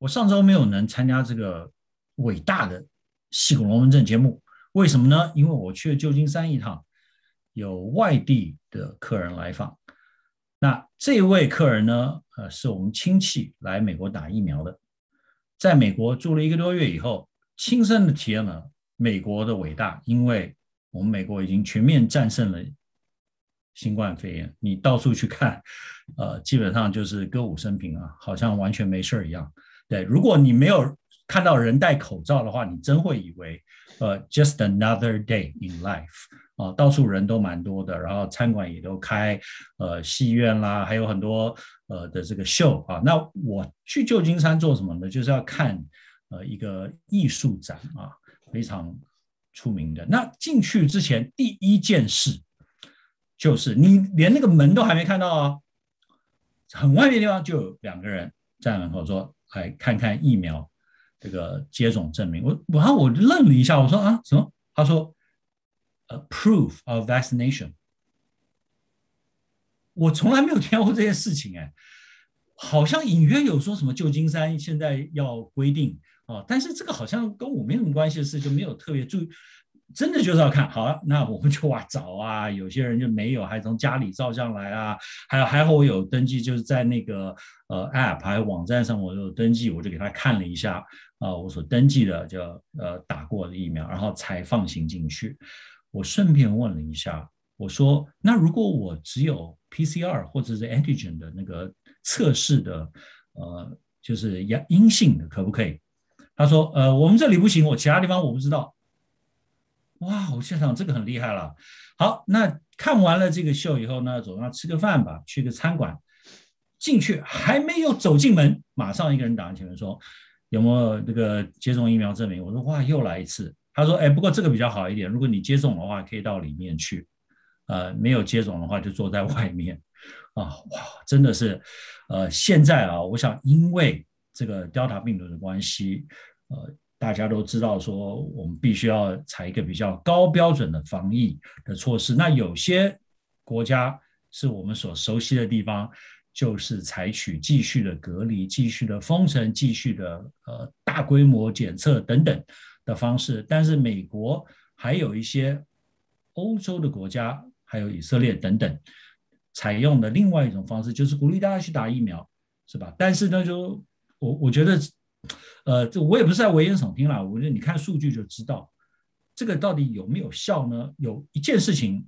我上周没有能参加这个伟大的《戏骨龙门阵》节目，为什么呢？因为我去了旧金山一趟，有外地的客人来访。那这位客人呢？呃，是我们亲戚来美国打疫苗的，在美国住了一个多月以后，亲身的体验了美国的伟大。因为我们美国已经全面战胜了新冠肺炎，你到处去看，呃，基本上就是歌舞升平啊，好像完全没事儿一样。对，如果你没有看到人戴口罩的话，你真会以为，呃，just another day in life 啊，到处人都蛮多的，然后餐馆也都开，呃，戏院啦，还有很多呃的这个秀啊。那我去旧金山做什么呢？就是要看呃一个艺术展啊，非常出名的。那进去之前第一件事就是你连那个门都还没看到哦，很外面地方就有两个人站门口说。来看看疫苗这个接种证明，我然后我愣了一下，我说啊，什么？他说，a p r o o f of vaccination。我从来没有听过这件事情，哎，好像隐约有说什么旧金山现在要规定啊，但是这个好像跟我没什么关系的事，就没有特别注意。真的就是要看，好啊，那我们就哇找啊。有些人就没有，还从家里照上来啊。还有还好我有登记，就是在那个呃 App 还有网站上我有登记，我就给他看了一下啊，我所登记的就呃打过的疫苗，然后才放行进去。我顺便问了一下，我说那如果我只有 PCR 或者是 Antigen 的那个测试的呃就是阳阴性的，可不可以？他说呃我们这里不行，我其他地方我不知道。哇，我心想这个很厉害了。好，那看完了这个秀以后呢，走，上吃个饭吧，去个餐馆。进去还没有走进门，马上一个人挡在前面说：“有没有这个接种疫苗证明？”我说：“哇，又来一次。”他说：“哎，不过这个比较好一点，如果你接种的话可以到里面去，呃，没有接种的话就坐在外面。”啊，哇，真的是，呃，现在啊，我想因为这个 Delta 病毒的关系，呃。大家都知道，说我们必须要采一个比较高标准的防疫的措施。那有些国家是我们所熟悉的地方，就是采取继续的隔离、继续的封城、继续的呃大规模检测等等的方式。但是美国还有一些欧洲的国家，还有以色列等等，采用的另外一种方式，就是鼓励大家去打疫苗，是吧？但是呢，就我我觉得。呃，这我也不是在危言耸听啦，我觉得你看数据就知道，这个到底有没有效呢？有一件事情，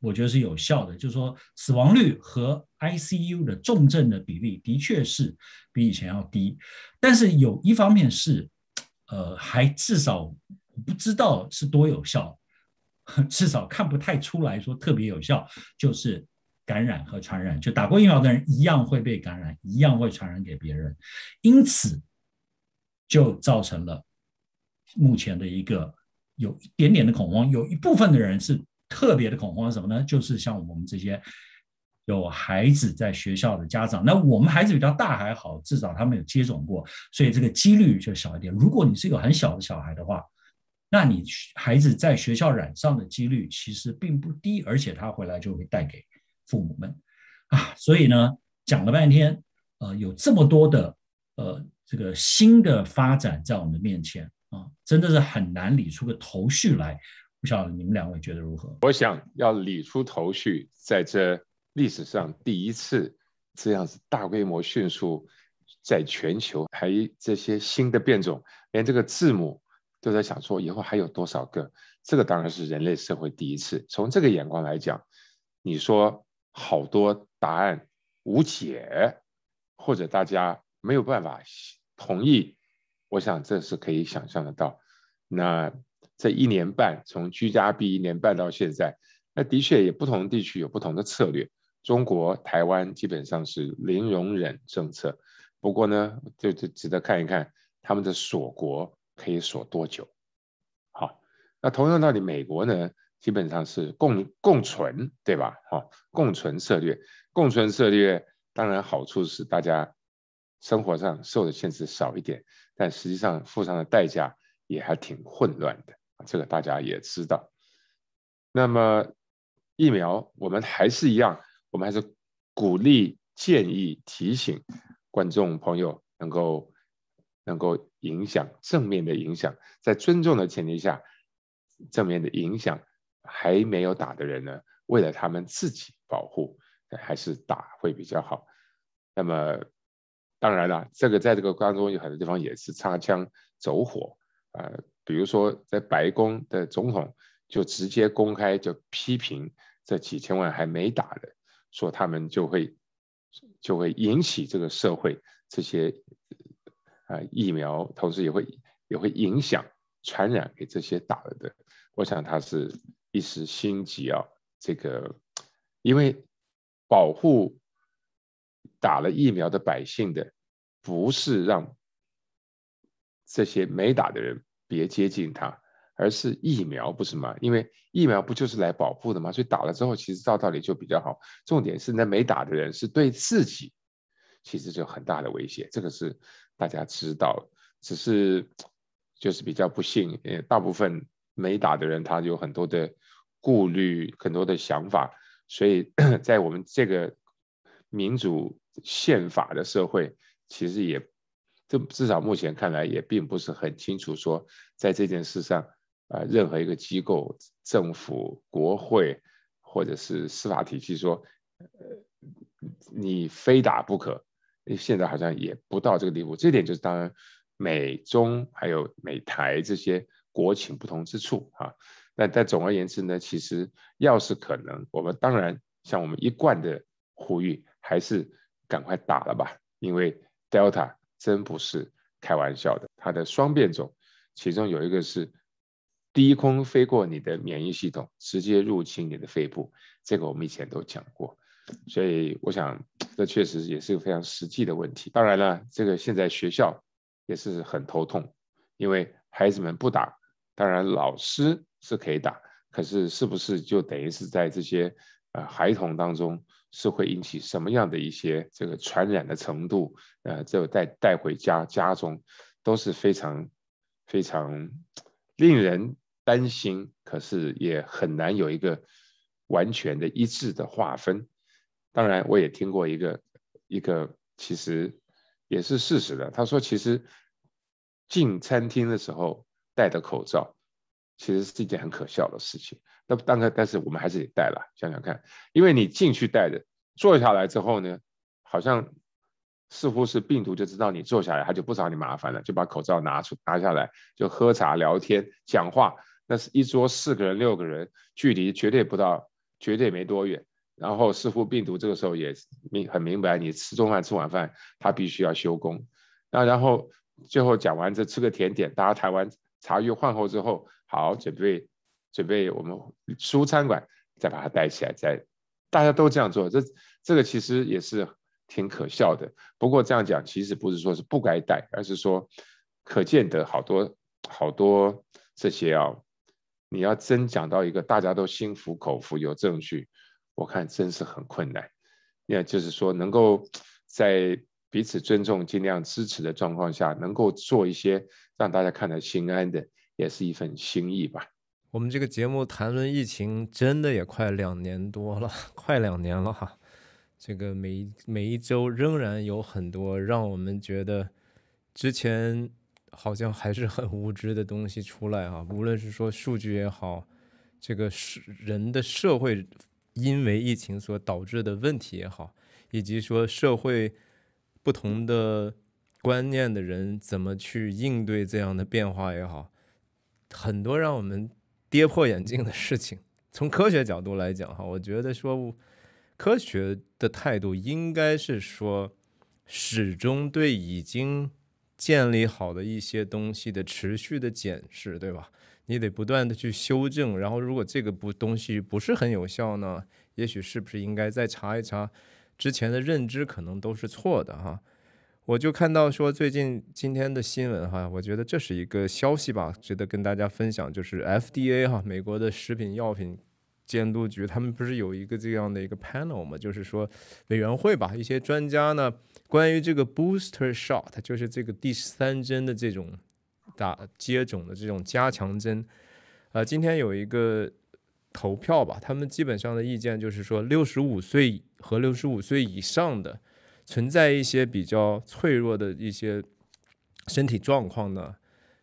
我觉得是有效的，就是说死亡率和 ICU 的重症的比例的确是比以前要低。但是有一方面是，呃，还至少不知道是多有效，至少看不太出来说特别有效。就是感染和传染，就打过疫苗的人一样会被感染，一样会传染给别人，因此。就造成了目前的一个有一点点的恐慌，有一部分的人是特别的恐慌，什么呢？就是像我们这些有孩子在学校的家长，那我们孩子比较大还好，至少他们有接种过，所以这个几率就小一点。如果你是一个很小的小孩的话，那你孩子在学校染上的几率其实并不低，而且他回来就会带给父母们啊。所以呢，讲了半天，呃，有这么多的呃。这个新的发展在我们面前啊，真的是很难理出个头绪来。不晓得你们两位觉得如何？我想要理出头绪，在这历史上第一次这样子大规模、迅速，在全球还这些新的变种，连这个字母都在想说以后还有多少个？这个当然是人类社会第一次。从这个眼光来讲，你说好多答案无解，或者大家。没有办法同意，我想这是可以想象得到。那这一年半，从居家闭一年半到现在，那的确也不同地区有不同的策略。中国、台湾基本上是零容忍政策，不过呢，就就值得看一看他们的锁国可以锁多久。好，那同样道理，美国呢，基本上是共共存，对吧？好，共存策略，共存策略，当然好处是大家。生活上受的限制少一点，但实际上付上的代价也还挺混乱的这个大家也知道。那么疫苗，我们还是一样，我们还是鼓励、建议、提醒观众朋友能够能够影响正面的影响，在尊重的前提下，正面的影响还没有打的人呢，为了他们自己保护，还是打会比较好。那么。当然了，这个在这个当中有很多地方也是擦枪走火啊，比如说在白宫的总统就直接公开就批评这几千万还没打的，说他们就会就会引起这个社会这些啊疫苗，同时也会也会影响传染给这些打了的。我想他是一时心急啊，这个因为保护打了疫苗的百姓的。不是让这些没打的人别接近他，而是疫苗不是吗？因为疫苗不就是来保护的吗？所以打了之后，其实照道理就比较好。重点是那没打的人是对自己，其实就很大的威胁。这个是大家知道，只是就是比较不幸。呃，大部分没打的人他有很多的顾虑，很多的想法，所以 在我们这个民主宪法的社会。其实也，这至少目前看来也并不是很清楚。说在这件事上啊，任何一个机构、政府、国会或者是司法体系说，呃，你非打不可，现在好像也不到这个地步。这点就是当然，美中还有美台这些国情不同之处啊。但但总而言之呢，其实要是可能，我们当然像我们一贯的呼吁，还是赶快打了吧，因为。Delta 真不是开玩笑的，它的双变种，其中有一个是低空飞过你的免疫系统，直接入侵你的肺部，这个我们以前都讲过，所以我想这确实也是一个非常实际的问题。当然了，这个现在学校也是很头痛，因为孩子们不打，当然老师是可以打，可是是不是就等于是在这些呃孩童当中？是会引起什么样的一些这个传染的程度，呃，就带带回家家中，都是非常非常令人担心。可是也很难有一个完全的一致的划分。当然，我也听过一个一个其实也是事实的，他说其实进餐厅的时候戴的口罩。其实是一件很可笑的事情，那当然，但是我们还是得戴了。想想看，因为你进去戴的，坐下来之后呢，好像似乎是病毒就知道你坐下来，他就不找你麻烦了，就把口罩拿出拿下来，就喝茶、聊天、讲话。那是一桌四个人、六个人，距离绝对不到，绝对没多远。然后似乎病毒这个时候也明很明白，你吃中饭、吃晚饭，他必须要休工。那然后最后讲完这吃个甜点，大家谈完茶余饭后之后。好，准备准备，我们出餐馆再把它带起来，再大家都这样做，这这个其实也是挺可笑的。不过这样讲，其实不是说是不该带，而是说可见得好多好多这些啊，你要真讲到一个大家都心服口服有证据，我看真是很困难。也就是说，能够在彼此尊重、尽量支持的状况下，能够做一些让大家看得心安的。也是一份心意吧。我们这个节目谈论疫情，真的也快两年多了，快两年了哈。这个每每一周仍然有很多让我们觉得之前好像还是很无知的东西出来哈。无论是说数据也好，这个是人的社会因为疫情所导致的问题也好，以及说社会不同的观念的人怎么去应对这样的变化也好。很多让我们跌破眼镜的事情，从科学角度来讲，哈，我觉得说科学的态度应该是说，始终对已经建立好的一些东西的持续的检视，对吧？你得不断的去修正，然后如果这个不东西不是很有效呢，也许是不是应该再查一查之前的认知可能都是错的，哈。我就看到说最近今天的新闻哈，我觉得这是一个消息吧，值得跟大家分享。就是 FDA 哈，美国的食品药品监督局，他们不是有一个这样的一个 panel 吗？就是说委员会吧，一些专家呢，关于这个 booster shot，就是这个第三针的这种打接种的这种加强针，呃，今天有一个投票吧，他们基本上的意见就是说，六十五岁和六十五岁以上的。存在一些比较脆弱的一些身体状况呢，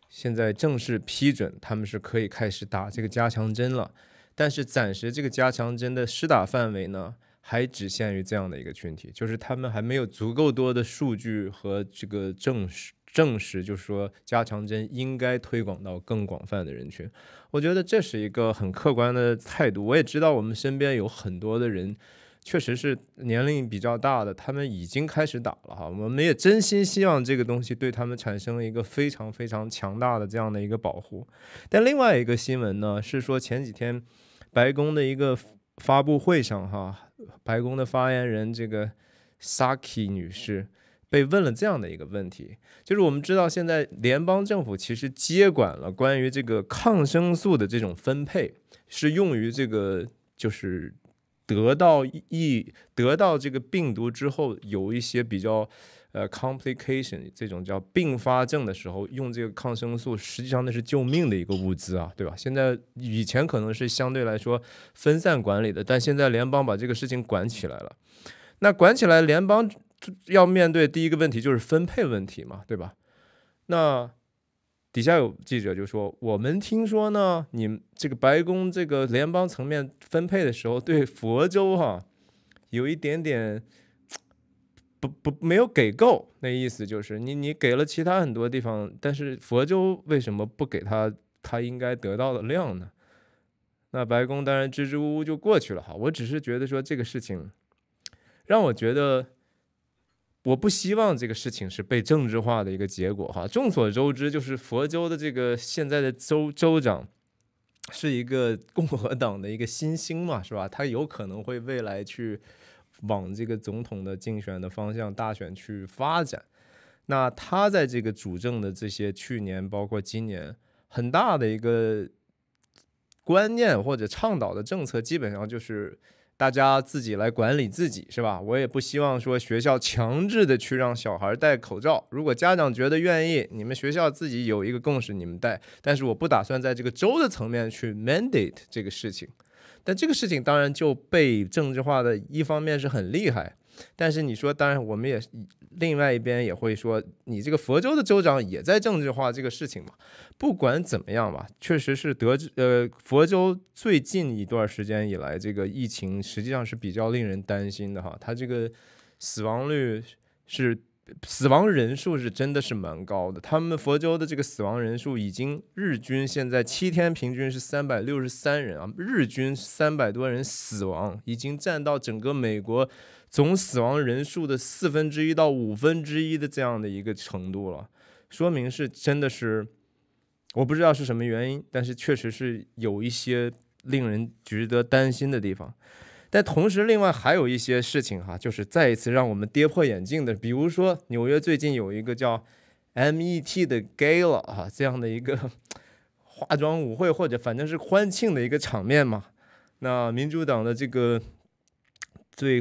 现在正式批准他们是可以开始打这个加强针了，但是暂时这个加强针的施打范围呢，还只限于这样的一个群体，就是他们还没有足够多的数据和这个证实，证实就是说加强针应该推广到更广泛的人群。我觉得这是一个很客观的态度，我也知道我们身边有很多的人。确实是年龄比较大的，他们已经开始打了哈。我们也真心希望这个东西对他们产生了一个非常非常强大的这样的一个保护。但另外一个新闻呢，是说前几天白宫的一个发布会上哈，白宫的发言人这个 Saki 女士被问了这样的一个问题，就是我们知道现在联邦政府其实接管了关于这个抗生素的这种分配，是用于这个就是。得到一得到这个病毒之后，有一些比较呃 complication 这种叫并发症的时候，用这个抗生素，实际上那是救命的一个物资啊，对吧？现在以前可能是相对来说分散管理的，但现在联邦把这个事情管起来了。那管起来，联邦要面对第一个问题就是分配问题嘛，对吧？那。底下有记者就说：“我们听说呢，你这个白宫这个联邦层面分配的时候，对佛州哈有一点点不不没有给够，那意思就是你你给了其他很多地方，但是佛州为什么不给他他应该得到的量呢？”那白宫当然支支吾吾就过去了哈。我只是觉得说这个事情让我觉得。我不希望这个事情是被政治化的一个结果，哈。众所周知，就是佛州的这个现在的州州长，是一个 共和党的一个新星嘛，是吧？他有可能会未来去往这个总统的竞选的方向、大选去发展。那他在这个主政的这些去年，包括今年，很大的一个观念或者倡导的政策，基本上就是。大家自己来管理自己，是吧？我也不希望说学校强制的去让小孩戴口罩。如果家长觉得愿意，你们学校自己有一个共识，你们戴。但是我不打算在这个州的层面去 mandate 这个事情。但这个事情当然就被政治化的一方面是很厉害。但是你说，当然，我们也另外一边也会说，你这个佛州的州长也在政治化这个事情嘛？不管怎么样吧，确实是德呃佛州最近一段时间以来，这个疫情实际上是比较令人担心的哈。它这个死亡率是死亡人数是真的是蛮高的。他们佛州的这个死亡人数已经日均现在七天平均是三百六十三人啊，日均三百多人死亡，已经占到整个美国。总死亡人数的四分之一到五分之一的这样的一个程度了，说明是真的是，我不知道是什么原因，但是确实是有一些令人值得担心的地方。但同时，另外还有一些事情哈，就是再一次让我们跌破眼镜的，比如说纽约最近有一个叫 M E T 的 Gala 啊这样的一个 化妆舞会或者反正是欢庆的一个场面嘛，那民主党的这个。对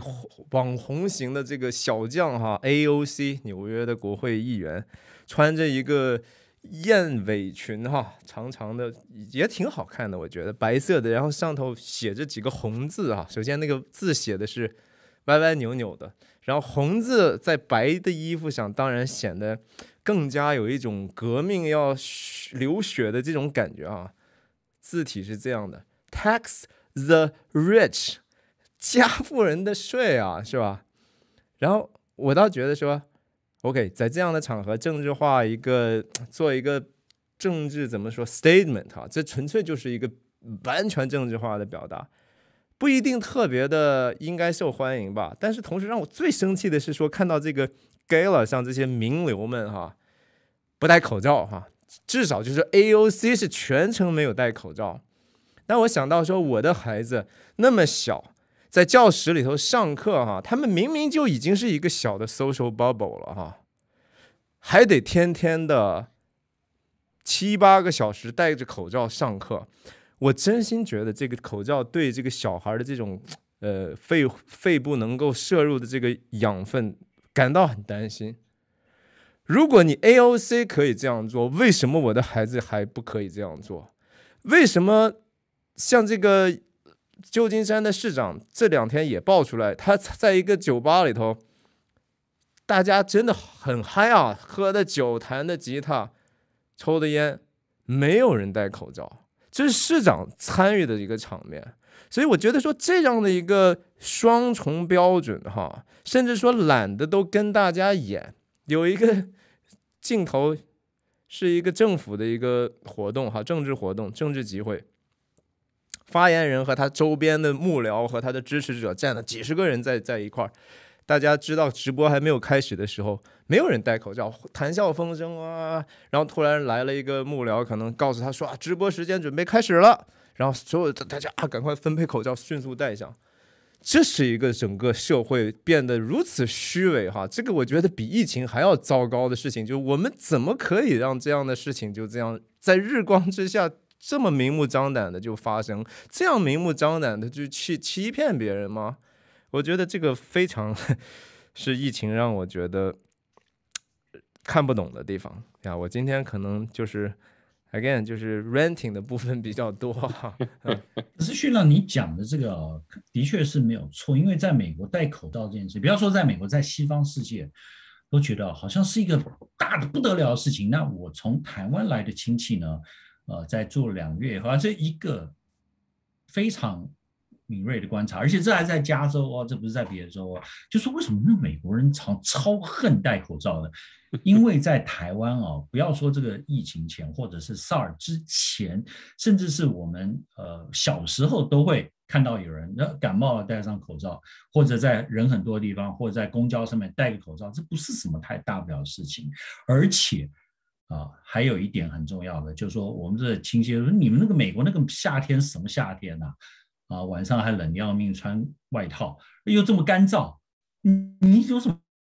网红型的这个小将哈，A O C 纽约的国会议员，穿着一个燕尾裙哈，长长的也挺好看的，我觉得白色的，然后上头写着几个红字啊。首先那个字写的是歪歪扭扭的，然后红字在白的衣服上，当然显得更加有一种革命要流血的这种感觉啊。字体是这样的：Tax the rich。加富人的税啊，是吧？然后我倒觉得说，OK，在这样的场合政治化一个做一个政治怎么说 statement 啊，这纯粹就是一个完全政治化的表达，不一定特别的应该受欢迎吧。但是同时让我最生气的是说，看到这个 gala 像这些名流们哈，不戴口罩哈，至少就是 AOC 是全程没有戴口罩。但我想到说，我的孩子那么小。在教室里头上课哈，他们明明就已经是一个小的 social bubble 了哈，还得天天的七八个小时戴着口罩上课，我真心觉得这个口罩对这个小孩的这种呃肺肺部能够摄入的这个养分感到很担心。如果你 AOC 可以这样做，为什么我的孩子还不可以这样做？为什么像这个？旧金山的市长这两天也爆出来，他在一个酒吧里头，大家真的很嗨啊，喝的酒，弹的吉他，抽的烟，没有人戴口罩，这是市长参与的一个场面。所以我觉得说这样的一个双重标准哈，甚至说懒得都跟大家演，有一个镜头是一个政府的一个活动哈，政治活动，政治集会。发言人和他周边的幕僚和他的支持者站了几十个人在在一块儿。大家知道直播还没有开始的时候，没有人戴口罩，谈笑风生啊。然后突然来了一个幕僚，可能告诉他说：“啊，直播时间准备开始了。”然后所有的大家啊，赶快分配口罩，迅速戴上。这是一个整个社会变得如此虚伪哈。这个我觉得比疫情还要糟糕的事情，就我们怎么可以让这样的事情就这样在日光之下？这么明目张胆的就发生，这样明目张胆的就去欺骗别人吗？我觉得这个非常 是疫情让我觉得看不懂的地方呀。我今天可能就是 again 就是 renting 的部分比较多。是讯啊，你讲的这个的确是没有错，因为在美国戴口罩这件事，不要说在美国，在西方世界都觉得好像是一个大的不得了的事情。那我从台湾来的亲戚呢？呃，在做两个月，像这一个非常敏锐的观察，而且这还在加州哦，这不是在别的州。哦，就是为什么那美国人常超恨戴口罩的？因为在台湾哦，不要说这个疫情前，或者是 SAR s 之前，甚至是我们呃小时候都会看到有人感冒了戴上口罩，或者在人很多地方，或者在公交上面戴个口罩，这不是什么太大不了的事情，而且。啊，还有一点很重要的，就是说我们这亲戚说你们那个美国那个夏天什么夏天呐？啊，晚上还冷要命，穿外套又这么干燥，你有什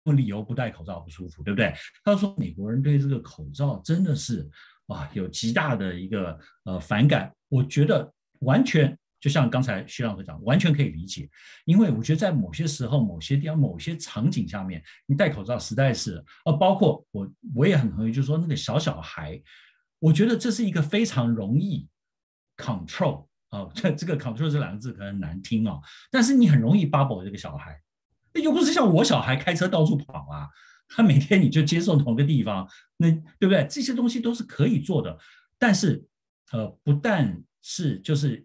么理由不戴口罩不舒服，对不对？他说美国人对这个口罩真的是啊，有极大的一个呃反感，我觉得完全。就像刚才徐亮会长完全可以理解，因为我觉得在某些时候、某些地方、某些场景下面，你戴口罩实在是……啊，包括我，我也很同意，就是说那个小小孩，我觉得这是一个非常容易 control 啊，这 这个 control 这两个字可能难听哦，但是你很容易 bubble 这个小孩，又不是像我小孩开车到处跑啊，他每天你就接送同一个地方，那对不对？这些东西都是可以做的，但是呃，不但是就是。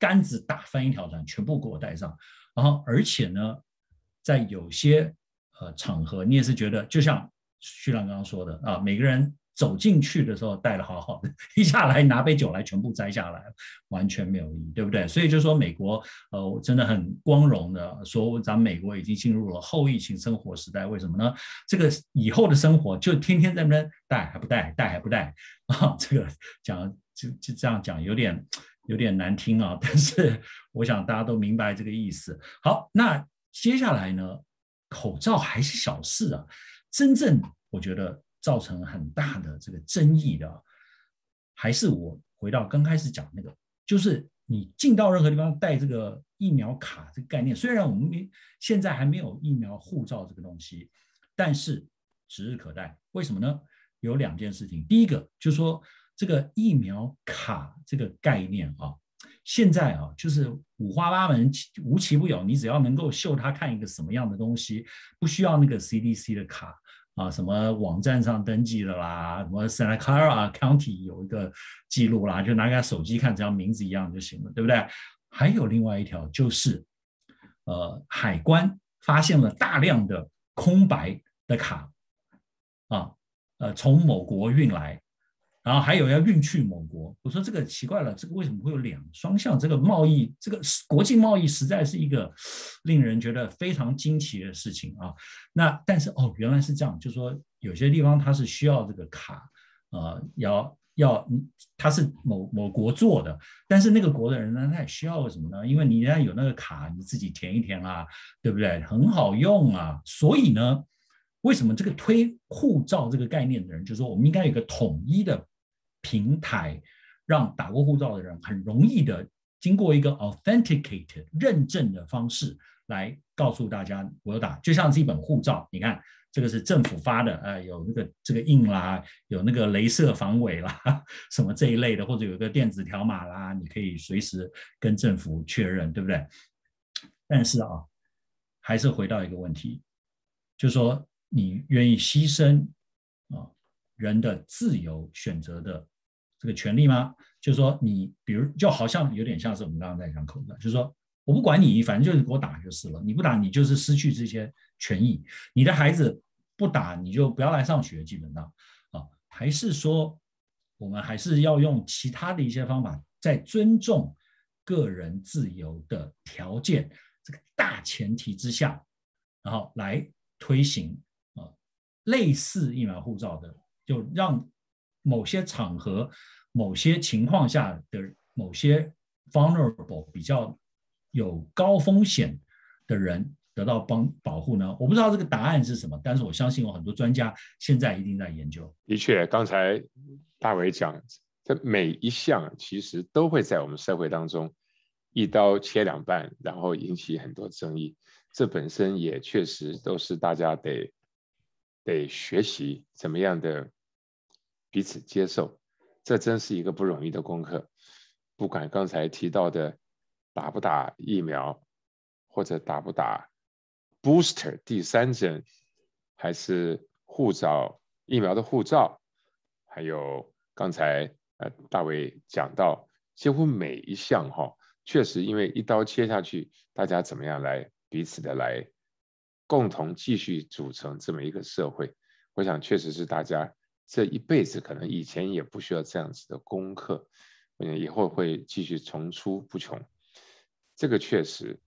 杆子打翻一条船，全部给我带上。然后，而且呢，在有些呃场合，你也是觉得，就像徐朗刚刚说的啊，每个人走进去的时候带的好好的，一下来拿杯酒来，全部摘下来，完全没有意义，对不对？所以就说美国，呃，我真的很光荣的说，咱美国已经进入了后疫情生活时代。为什么呢？这个以后的生活就天天在那边带还不带，带还不带啊？这个讲就就这样讲，有点。有点难听啊，但是我想大家都明白这个意思。好，那接下来呢？口罩还是小事啊，真正我觉得造成很大的这个争议的，还是我回到刚开始讲那个，就是你进到任何地方带这个疫苗卡这个概念。虽然我们没现在还没有疫苗护照这个东西，但是指日可待。为什么呢？有两件事情，第一个就是说。这个疫苗卡这个概念啊，现在啊就是五花八门、无奇不有。你只要能够秀他看一个什么样的东西，不需要那个 CDC 的卡啊，什么网站上登记的啦，什么 Santa Clara County 有一个记录啦，就拿个手机看，只要名字一样就行了，对不对？还有另外一条就是，呃，海关发现了大量的空白的卡啊，呃，从某国运来。然后还有要运去某国，我说这个奇怪了，这个为什么会有两双向？这个贸易，这个国际贸易实在是一个令人觉得非常惊奇的事情啊。那但是哦，原来是这样，就说有些地方它是需要这个卡，呃，要要，它是某某国做的，但是那个国的人呢，他也需要什么呢？因为你要有那个卡，你自己填一填啊，对不对？很好用啊。所以呢，为什么这个推护照这个概念的人就说我们应该有个统一的？平台让打过护照的人很容易的，经过一个 authenticate 认证的方式来告诉大家，我有打，就像是一本护照，你看这个是政府发的，呃，有那个这个印啦，有那个镭射防伪啦，什么这一类的，或者有个电子条码啦，你可以随时跟政府确认，对不对？但是啊，还是回到一个问题，就说你愿意牺牲？人的自由选择的这个权利吗？就说你，比如就好像有点像是我们刚刚在讲口罩，就是说我不管你，反正就是给我打就是了，你不打你就是失去这些权益，你的孩子不打你就不要来上学，基本上啊，还是说我们还是要用其他的一些方法，在尊重个人自由的条件这个大前提之下，然后来推行啊类似疫苗护照的。就让某些场合、某些情况下的某些 vulnerable 比较有高风险的人得到帮保护呢？我不知道这个答案是什么，但是我相信有很多专家现在一定在研究。的确，刚才大伟讲，这每一项其实都会在我们社会当中一刀切两半，然后引起很多争议。这本身也确实都是大家得得学习怎么样的。彼此接受，这真是一个不容易的功课。不管刚才提到的打不打疫苗，或者打不打 booster 第三针，还是护照疫苗的护照，还有刚才呃大卫讲到，几乎每一项哈，确实因为一刀切下去，大家怎么样来彼此的来共同继续组成这么一个社会？我想确实是大家。这一辈子可能以前也不需要这样子的功课，嗯，以后会继续层出不穷，这个确实。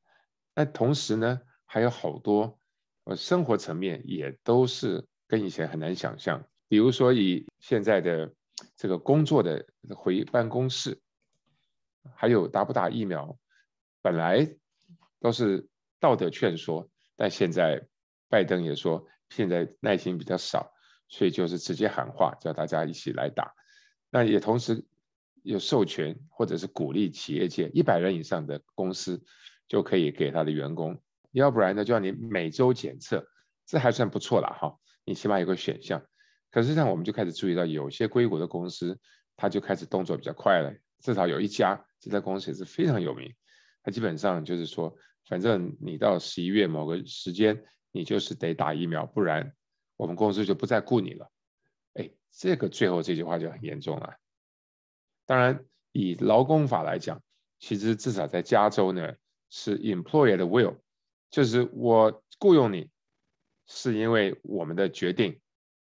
那同时呢，还有好多，呃，生活层面也都是跟以前很难想象。比如说，以现在的这个工作的回办公室，还有打不打疫苗，本来都是道德劝说，但现在拜登也说，现在耐心比较少。所以就是直接喊话，叫大家一起来打。那也同时有授权或者是鼓励企业界一百人以上的公司就可以给他的员工，要不然呢，就让你每周检测，这还算不错了哈。你起码有个选项。可是像我们就开始注意到，有些硅谷的公司他就开始动作比较快了。至少有一家这家公司也是非常有名，他基本上就是说，反正你到十一月某个时间，你就是得打疫苗，不然。我们公司就不再雇你了。哎，这个最后这句话就很严重了。当然，以劳工法来讲，其实至少在加州呢，是 employer 的 will，就是我雇佣你是因为我们的决定，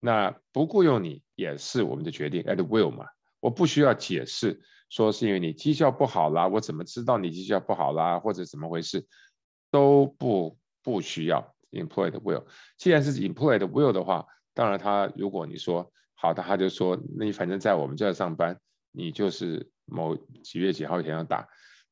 那不雇佣你也是我们的决定，at will 嘛。我不需要解释说是因为你绩效不好啦，我怎么知道你绩效不好啦，或者怎么回事，都不不需要。Employed will，既然是 employed will 的话，当然他如果你说好的，他就说那你反正在我们这儿上班，你就是某几月几号前要打。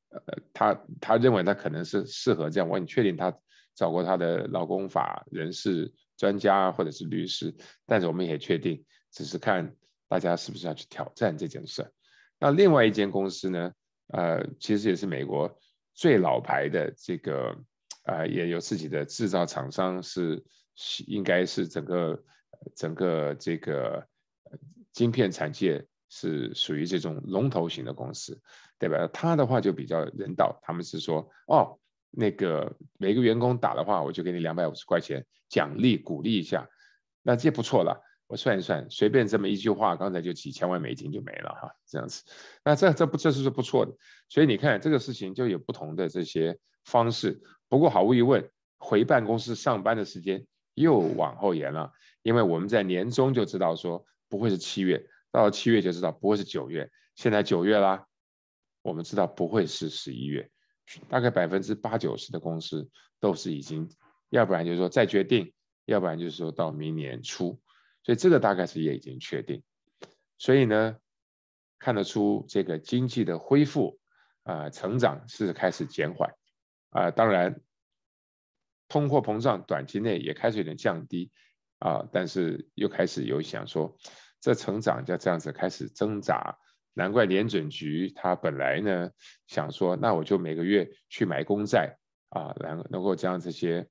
呃，他他认为他可能是适合这样，我你确定他找过他的劳工法人事专家或者是律师，但是我们也确定，只是看大家是不是要去挑战这件事那另外一间公司呢，呃，其实也是美国最老牌的这个。啊，也有自己的制造厂商，是应该是整个整个这个晶片产业是属于这种龙头型的公司，对吧？他的话就比较人道，他们是说，哦，那个每个员工打的话，我就给你两百五十块钱奖励鼓励一下，那这不错了。我算一算，随便这么一句话，刚才就几千万美金就没了哈，这样子，那这这不这是不错的。所以你看这个事情就有不同的这些。方式，不过毫无疑问，回办公室上班的时间又往后延了，因为我们在年终就知道说不会是七月，到了七月就知道不会是九月，现在九月啦，我们知道不会是十一月，大概百分之八九十的公司都是已经，要不然就是说再决定，要不然就是说到明年初，所以这个大概是也已经确定，所以呢，看得出这个经济的恢复啊，成长是开始减缓。啊，当然，通货膨胀短期内也开始有点降低，啊，但是又开始有想说，这成长就这样子开始挣扎，难怪联准局他本来呢想说，那我就每个月去买公债，啊，能能够将这些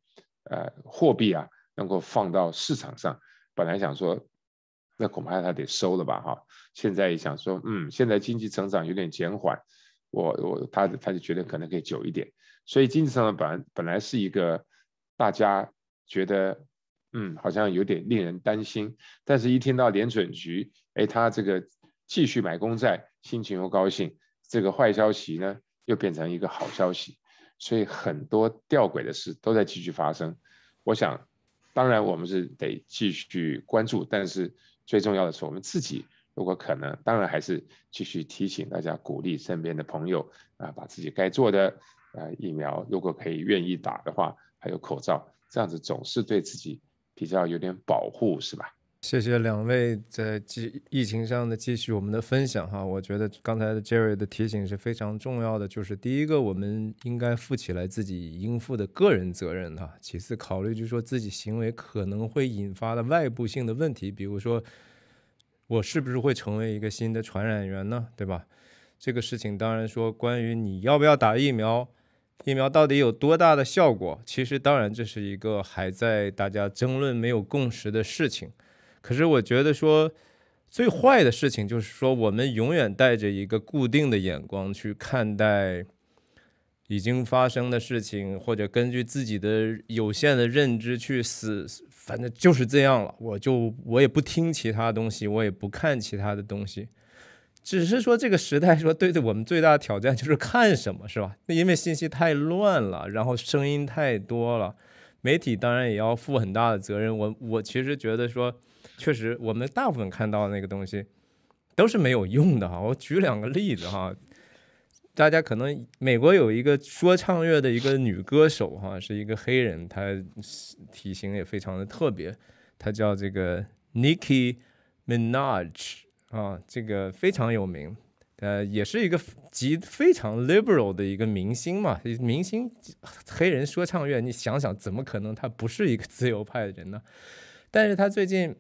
呃货币啊能够放到市场上，本来想说，那恐怕他得收了吧，哈，现在也想说，嗯，现在经济成长有点减缓，我我他他就觉得可能可以久一点。所以经济上的本本来是一个大家觉得嗯好像有点令人担心，但是一听到联准局哎他这个继续买公债，心情又高兴，这个坏消息呢又变成一个好消息，所以很多吊诡的事都在继续发生。我想，当然我们是得继续关注，但是最重要的是我们自己如果可能，当然还是继续提醒大家，鼓励身边的朋友啊，把自己该做的。呃，疫苗如果可以愿意打的话，还有口罩，这样子总是对自己比较有点保护，是吧？谢谢两位在疫疫情上的继续我们的分享哈。我觉得刚才的 Jerry 的提醒是非常重要的，就是第一个，我们应该负起来自己应负的个人责任哈。其次，考虑就说自己行为可能会引发的外部性的问题，比如说我是不是会成为一个新的传染源呢？对吧？这个事情当然说，关于你要不要打疫苗。疫苗到底有多大的效果？其实，当然这是一个还在大家争论、没有共识的事情。可是，我觉得说最坏的事情就是说，我们永远带着一个固定的眼光去看待已经发生的事情，或者根据自己的有限的认知去死。反正就是这样了，我就我也不听其他东西，我也不看其他的东西。只是说这个时代说，对对，我们最大的挑战就是看什么是吧？因为信息太乱了，然后声音太多了，媒体当然也要负很大的责任。我我其实觉得说，确实我们大部分看到那个东西都是没有用的哈。我举两个例子哈，大家可能美国有一个说唱乐的一个女歌手哈，是一个黑人，她体型也非常的特别，她叫这个 Nicki Minaj。啊，这个非常有名，呃，也是一个极非常 liberal 的一个明星嘛，明星黑人说唱乐，你想想，怎么可能他不是一个 自由派的人呢？但是他最近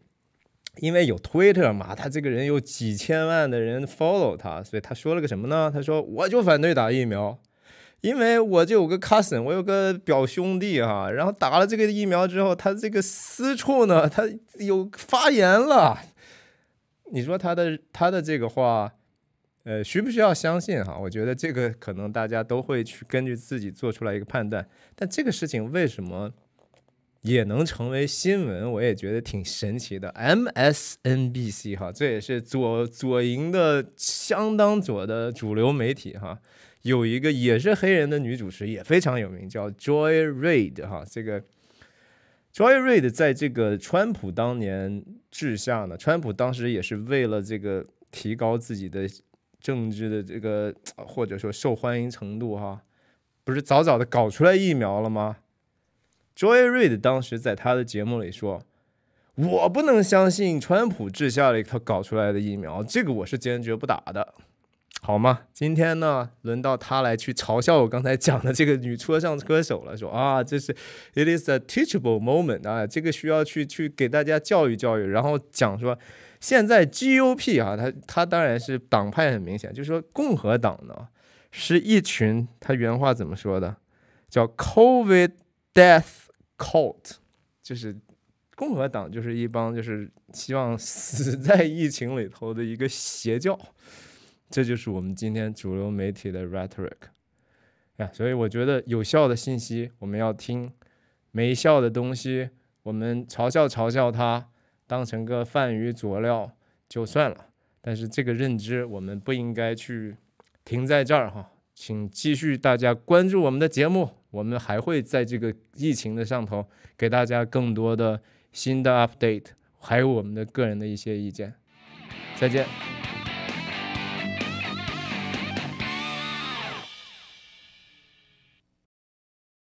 因为有 Twitter 嘛，他这个人有几千万的人 follow 他，所以他说了个什么呢？他说我就反对打疫苗，因为我就有个 cousin，我有个表兄弟哈，然后打了这个疫苗之后，他这个私处呢，他有发炎了。你说他的他的这个话，呃，需不需要相信哈？我觉得这个可能大家都会去根据自己做出来一个判断。但这个事情为什么也能成为新闻？我也觉得挺神奇的。MSNBC 哈，这也是左左营的相当左的主流媒体哈，有一个也是黑人的女主持，也非常有名，叫 Joy Reid 哈，这个。Joy Reid 在这个川普当年治下呢，川普当时也是为了这个提高自己的政治的这个或者说受欢迎程度哈，不是早早的搞出来疫苗了吗？Joy Reid 当时在他的节目里说：“我不能相信川普治下了他搞出来的疫苗，这个我是坚决不打的。”好吗？今天呢，轮到他来去嘲笑我刚才讲的这个女车上歌手了，说啊，这是 it is a teachable moment 啊，这个需要去去给大家教育教育。然后讲说，现在 GOP 啊，他他当然是党派很明显，就是说共和党呢是一群，他原话怎么说的？叫 COVID death cult，就是共和党就是一帮就是希望死在疫情里头的一个邪教。这就是我们今天主流媒体的 rhetoric 呀，所以我觉得有效的信息我们要听，没效的东西我们嘲笑嘲笑它，当成个泛鱼佐料就算了。但是这个认知我们不应该去停在这儿哈，请继续大家关注我们的节目，我们还会在这个疫情的上头给大家更多的新的 update，还有我们的个人的一些意见。再见。